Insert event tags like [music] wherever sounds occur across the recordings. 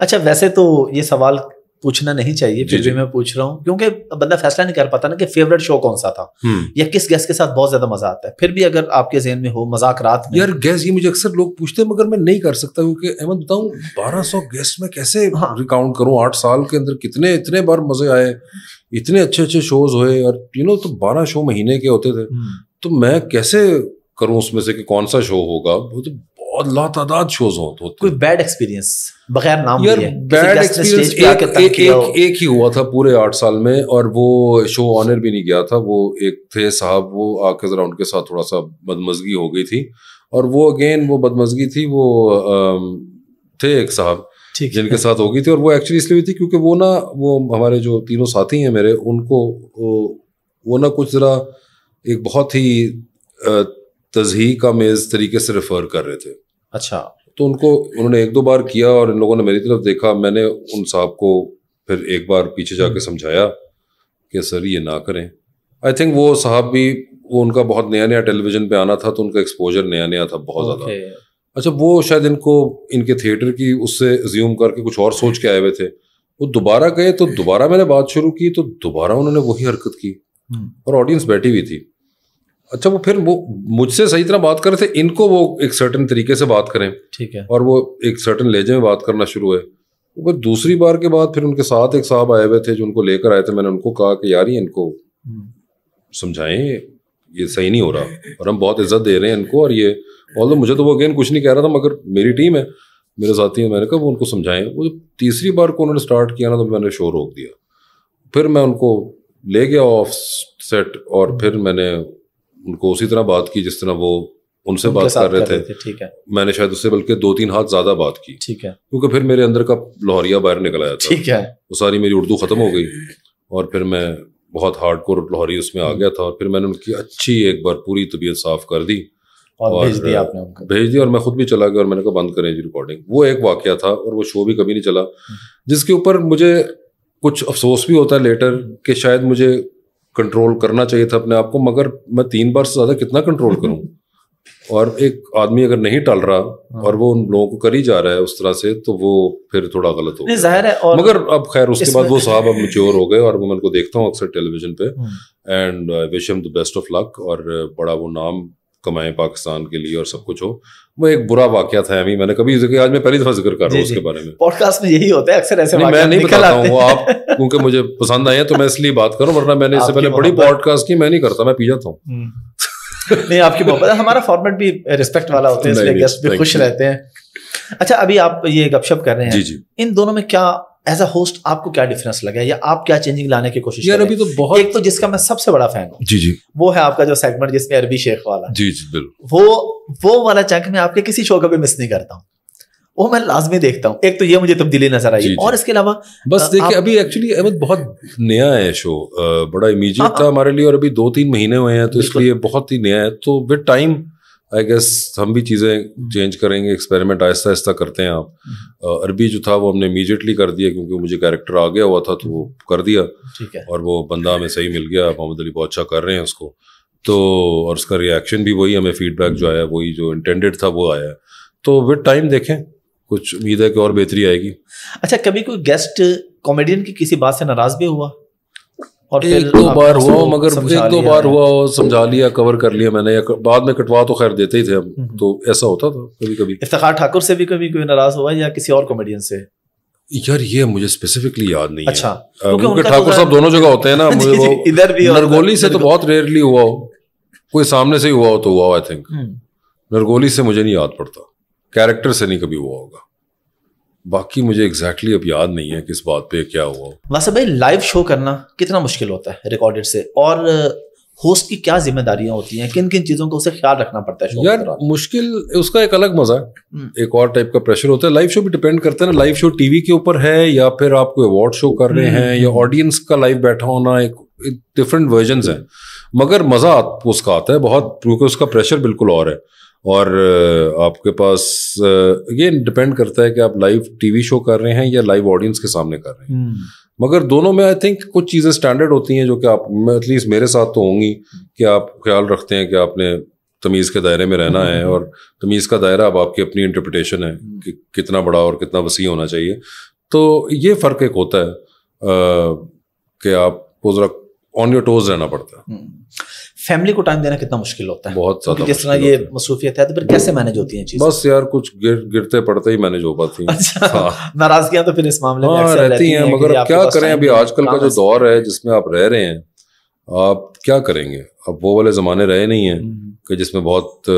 अच्छा वैसे तो ये सवाल पूछना नहीं चाहिए फिर भी मैं पूछ रहा हूँ क्योंकि बंदा फैसला नहीं कर पाता ना कि फेवरेट शो कौन सा था हम्म। या किस गैस के साथ बहुत ज्यादा मजा आता है फिर भी अगर आपके जहन में हो मजाक रात में यार गैस ये मुझे अक्सर लोग पूछते हैं मगर मैं नहीं कर सकता क्योंकि अहमद बताऊँ बारह सौ गैस में कैसे हाँ। रिकाउंट करूँ आठ साल के अंदर कितने इतने बार मजे आए इतने अच्छे अच्छे शोज हुए और यू नो तो बारह शो महीने के होते थे हम्म। तो मैं कैसे करूँ उसमें से कि कौन सा शो होगा बहुत ला तादाद शोज होते कोई बैड एक्सपीरियंस बगैर नाम यार बैड एक्सपीरियंस एक, एक, एक, एक ही हुआ था पूरे आठ साल में और वो शो ऑनर भी नहीं गया था वो एक थे साहब वो आके जरा उनके साथ थोड़ा सा बदमजगी हो गई थी और वो अगेन वो बदमजगी थी वो थे एक साहब जिनके साथ हो गई थी और वो एक्चुअली इसलिए हुई थी क्योंकि वो ना वो हमारे जो तीनों साथी हैं मेरे उनको वो ना कुछ ज़रा एक बहुत ही तजही का मेज़ तरीके से रेफ़र कर रहे थे अच्छा तो उनको उन्होंने एक दो बार किया और इन लोगों ने मेरी तरफ देखा मैंने उन साहब को फिर एक बार पीछे जाके हम्म। समझाया कि सर ये ना करें आई थिंक वो साहब भी वो उनका बहुत नया नया टेलीविजन पे आना था तो उनका एक्सपोजर नया नया था बहुत ज़्यादा अच्छा वो शायद इनको इनके थिएटर की उससे ज्यूम करके कुछ और सोच के आए हुए थे वो दोबारा गए तो दोबारा मैंने बात शुरू की तो दोबारा उन्होंने वही हरकत की हम्म। और ऑडियंस बैठी हुई थी अच्छा वो फिर वो मुझसे सही तरह बात कर रहे थे इनको वो एक सर्टन तरीके से बात करें ठीक है और वो एक सर्टन लहजे में बात करना शुरू है फिर दूसरी बार के बाद फिर उनके साथ एक साहब आए हुए थे जो उनको लेकर आए थे मैंने उनको कहा कि यार ये इनको हम्म। समझाएं ये सही नहीं हो रहा और हम बहुत इज्जत दे रहे हैं इनको और ये ऑल मुझे तो वो अगेन कुछ नहीं कह रहा था मगर मेरी टीम है मेरे साथी हैं मैंने कहा वो उनको समझाएं वो तीसरी बार को उन्होंने स्टार्ट किया ना तो मैंने शो रोक दिया फिर मैं उनको ले गया ऑफ सेट और फिर मैंने उनको उसी तरह बात की जिस तरह वो उनसे बात कर रहे थे ठीक है मैंने शायद उससे बल्कि दो तीन हाथ ज्यादा बात की ठीक है क्योंकि फिर मेरे अंदर का लाहौरिया बाहर निकल आया ठीक है वो सारी मेरी उर्दू खत्म हो गई और फिर मैं बहुत हार्ड कोर लाहौरी उसमें आ गया था और फिर मैंने उनकी अच्छी एक बार पूरी तबीयत साफ कर दी और भेज दिया आपने उनको भेज दिया और मैं खुद भी चला गया और मैंने कहा बंद करें जी रिकॉर्डिंग वो एक वाक्य था और वो शो भी कभी नहीं चला हम्म। जिसके ऊपर मुझे कुछ अफसोस भी होता है लेटर कि शायद मुझे कंट्रोल करना चाहिए था अपने आप को मगर मैं तीन बार से ज़्यादा कितना कंट्रोल [laughs] करूँ और एक आदमी अगर नहीं टाल रहा हाँ। और वो उन लोगों को कर ही जा रहा है उस तरह से तो वो फिर थोड़ा गलत हो जाहिर है और मगर अब खैर उसके बाद वो साहब अब मच्योर हो गए और मैं उनको देखता हूँ अक्सर टेलीविजन पे and wish him the best of luck और uh, बड़ा वो नाम कमाएं पाकिस्तान के लिए और सब कुछ हो वो एक बुरा वाक्य था अभी मैंने कभी जिक्र आज मैं पहली दफा जिक्र कर रहा हूँ उसके बारे में पॉडकास्ट में यही होता है अक्सर ऐसे नहीं, मैं नहीं बताता हूँ आप क्योंकि मुझे पसंद आए हैं तो मैं इसलिए बात करूँ वरना मैंने इससे पहले बड़ी पॉडकास्ट की मैं नहीं करता मैं पी जाता हूँ नहीं आपकी मोहब्बत हमारा फॉर्मेट भी रिस्पेक्ट वाला होता है इसलिए गेस्ट भी खुश रहते हैं अच्छा अभी आप ये गपशप कर रहे हैं जी जी इन दोनों में क्या एज अ होस्ट आपको क्या डिफरेंस लगा या आप क्या चेंजिंग लाने की कोशिश यार अभी तो बहुत एक तो जिसका मैं सबसे बड़ा फैन हूँ जी जी वो है आपका जो सेगमेंट जिसमें अरबी शेख वाला जी जी बिल्कुल वो वो वाला चैक मैं आपके किसी शो का भी मिस नहीं करता हूँ वो मैं लाजमी देखता हूँ एक तो ये मुझे तब्दीली नजर आई और इसके अलावा बस देखिए अभी एक्चुअली अहमद बहुत नया है शो बड़ा इमीजिएट हाँ, हाँ। था हमारे लिए और अभी दो तीन महीने हुए हैं तो इसलिए बहुत ही नया है तो विद टाइम आई गेस हम भी चीज़ें चेंज करेंगे एक्सपेरिमेंट आहिस्ता आहिस्ता करते हैं आप हम्म। अरबी जो था वो हमने इमीजिएटली कर दिया क्योंकि मुझे कैरेक्टर आ गया हुआ था तो वो कर दिया ठीक है और वो बंदा हमें सही मिल गया मोहम्मद अली बहुत अच्छा कर रहे हैं उसको तो और उसका रिएक्शन भी वही हमें फीडबैक जो आया वही जो इंटेंडेड था वो आया तो विद टाइम देखें कुछ उम्मीद है कि और बेहतरी आएगी अच्छा कभी कोई गेस्ट कॉमेडियन की किसी बात से नाराज़ भी हुआ और एक दो बार हुआ हो मगर एक दो बार हुआ हो समझा लिया कवर कर लिया मैंने या बाद में कटवा तो खैर देते ही थे हम हम्म। तो ऐसा होता था कभी कभी इफ्तार ठाकुर से भी कभी कोई नाराज हुआ या किसी और कॉमेडियन से यार ये मुझे स्पेसिफिकली याद नहीं अच्छा, क्योंकि ठाकुर साहब दोनों जगह होते हैं ना [laughs] मुझे वो इधर भी नरगोली से तो बहुत रेयरली हुआ हो कोई सामने से ही हुआ हो तो हुआ आई थिंक हम्म। नरगोली से मुझे नहीं याद पड़ता कैरेक्टर से नहीं कभी हुआ होगा बाकी मुझे एग्जैक्टली exactly अब याद नहीं है किस बात पे क्या हुआ वैसे भाई लाइव शो करना कितना मुश्किल होता है रिकॉर्डेड से और होस्ट uh, की क्या जिम्मेदारियां होती हैं किन किन चीज़ों का उसे ख्याल रखना पड़ता है यार मुश्किल उसका एक अलग मज़ा है हम्म। एक और टाइप का प्रेशर होता है लाइव शो भी डिपेंड करता है ना लाइव शो टीवी के ऊपर है या फिर आप कोई अवार्ड शो कर रहे हम्म। हैं या ऑडियंस का लाइव बैठा होना एक डिफरेंट वर्जन है मगर मज़ा उसका आता है बहुत क्योंकि उसका प्रेशर बिल्कुल और है और आपके पास ये डिपेंड करता है कि आप लाइव टीवी शो कर रहे हैं या लाइव ऑडियंस के सामने कर रहे हैं हम्म। मगर दोनों में आई थिंक कुछ चीज़ें स्टैंडर्ड होती हैं जो कि आप एटलीस्ट मेरे साथ तो होंगी कि आप ख्याल रखते हैं कि आपने तमीज़ के दायरे में रहना है और तमीज़ का दायरा अब आपकी अपनी इंटरप्रटेशन है हम्म। कि कितना बड़ा और कितना वसी होना चाहिए तो ये फ़र्क एक होता है कि आपको ज़रा ऑन योर टोज रहना पड़ता है हम्म। फैमिली को टाइम देना कितना मुश्किल होता है बहुत ज्यादा जिस तरह ये मसरूफियत है तो फिर कैसे मैनेज होती है बस यार कुछ गिर गिरते पड़ते ही मैनेज हो पाती है अच्छा हाँ। नाराजगियां तो फिर इस मामले में हाँ, रहती हैं मगर क्या करें अभी आजकल का जो दौर है जिसमें आप रह रहे हैं आप क्या करेंगे अब वो वाले ज़माने रहे नहीं है हम्म। कि जिसमें बहुत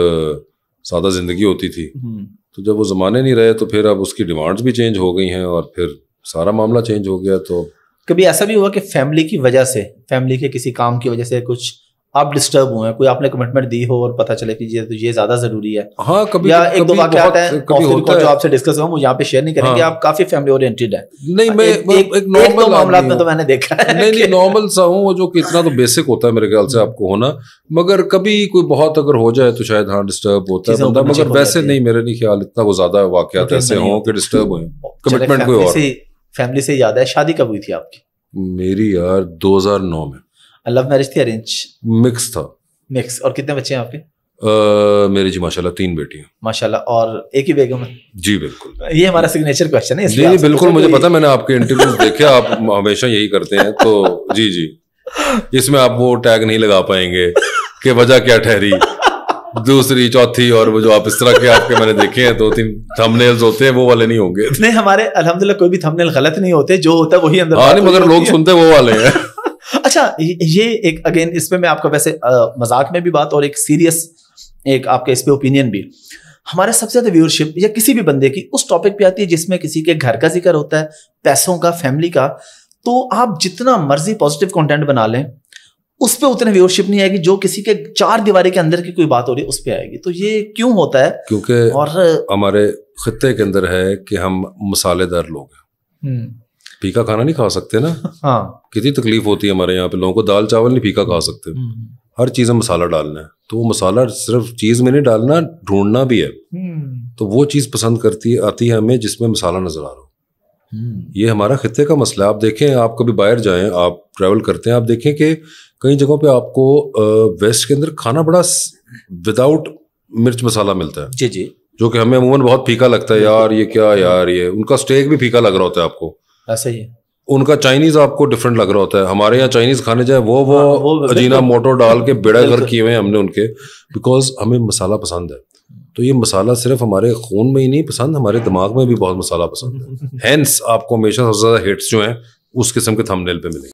सादा ज़िंदगी होती थी हम्म। तो जब वो ज़माने नहीं रहे तो फिर अब उसकी डिमांड्स भी चेंज हो गई हैं और फिर सारा मामला चेंज हो गया तो कभी ऐसा भी हुआ कि फैमिली की वजह से फैमिली के किसी काम की वजह से कुछ आप डिस्टर्ब हुए कोई आपने कमिटमेंट दी हो और पता चले कि ये तो ये ज्यादा जरूरी है हाँ कभी या एक कभी, बहुत, है, कभी होता है जो आपसे डिस्कस हुआ वो यहाँ पे शेयर नहीं करेंगे हाँ। आप काफी फैमिली ओरिएंटेड है नहीं मैं एक, एक, एक एक नॉर्मल तो मामला में तो मैंने देखा है नहीं नहीं नॉर्मल सा हूँ जो कि इतना तो बेसिक होता है मेरे ख्याल से आपको होना मगर कभी कोई बहुत अगर हो जाए तो शायद हाँ डिस्टर्ब होता है बंदा मगर वैसे नहीं मेरे नहीं ख्याल इतना वो ज्यादा वाकत ऐसे हो कि डिस्टर्ब हुए कमिटमेंट कोई और फैमिली से याद है शादी कब हुई थी आपकी मेरी यार 2009 में लव मैरिज थी अरेंज मिक्स था मिक्स और कितने बच्चे हैं आपके मेरी जी माशाल्लाह तीन बेटी हैं माशाल्लाह और एक ही बेगम है जी बिल्कुल ये हमारा सिग्नेचर क्वेश्चन है जी बिल्कुल मुझे तो पता मैंने आपके इंटरव्यूज देखे आप हमेशा यही करते हैं तो जी जी इसमें आप वो टैग नहीं लगा पाएंगे कि वजह क्या ठहरी दूसरी चौथी और वो जो आप इस तरह के आपके मैंने देखे हैं दो तो तीन थंबनेल्स होते हैं वो वाले नहीं होंगे नहीं हमारे अल्हम्दुलिल्लाह कोई भी थंबनेल गलत नहीं होते जो होता है वही अंदर हाँ नहीं मगर लोग सुनते हैं वो वाले हैं अच्छा ये एक अगेन इसमें मैं आपका वैसे आ, मजाक में भी बात और एक सीरियस एक आपके इस पर ओपिनियन भी हमारे सबसे ज्यादा व्यूअरशिप या किसी भी बंदे की उस टॉपिक पे आती है जिसमें किसी के घर का जिक्र होता है पैसों का फैमिली का तो आप जितना मर्जी पॉजिटिव कंटेंट बना लें उस पर उतने व्यूअरशिप नहीं आएगी जो किसी के चार दीवार के अंदर की कोई बात हो रही है उस पर आएगी तो ये क्यों होता है क्योंकि और हमारे खत्े के अंदर है कि हम मसालेदार लोग हैं हम्म। फीका खाना नहीं खा सकते ना [laughs] हाँ कितनी तकलीफ होती है हमारे यहाँ पे लोगों को दाल चावल नहीं फीका खा सकते हम्म। हर चीज़ में मसाला डालना है तो वो मसाला सिर्फ चीज़ में नहीं डालना ढूंढना भी है हम्म। तो वो चीज़ पसंद करती आती है हमें जिसमें मसाला नज़र आ रहा हो हम्म। ये हमारा खत्े का मसला है आप देखें आप कभी बाहर जाए आप ट्रेवल करते हैं आप देखें कि कई जगहों पे आपको वेस्ट के अंदर खाना बड़ा विदाउट मिर्च मसाला मिलता है जी जी जो कि हमें अमूमन बहुत फीका लगता है यार ये क्या यार ये उनका स्टेक भी फीका लग रहा होता है आपको ऐसे हाँ, ही उनका चाइनीज आपको डिफरेंट लग रहा होता है हमारे यहाँ चाइनीज खाने जाए वो वो, हाँ, वो अजीना मोटो डाल के बेड़ा घर किए हुए हैं हमने उनके बिकॉज हमें मसाला पसंद है तो ये मसाला सिर्फ हमारे खून में ही नहीं पसंद हमारे दिमाग में भी बहुत मसाला पसंद है हेंस [laughs] आपको हमेशा सबसे ज़्यादा हिट्स जो हैं उस किस्म के थंबनेल पे मिलेंगे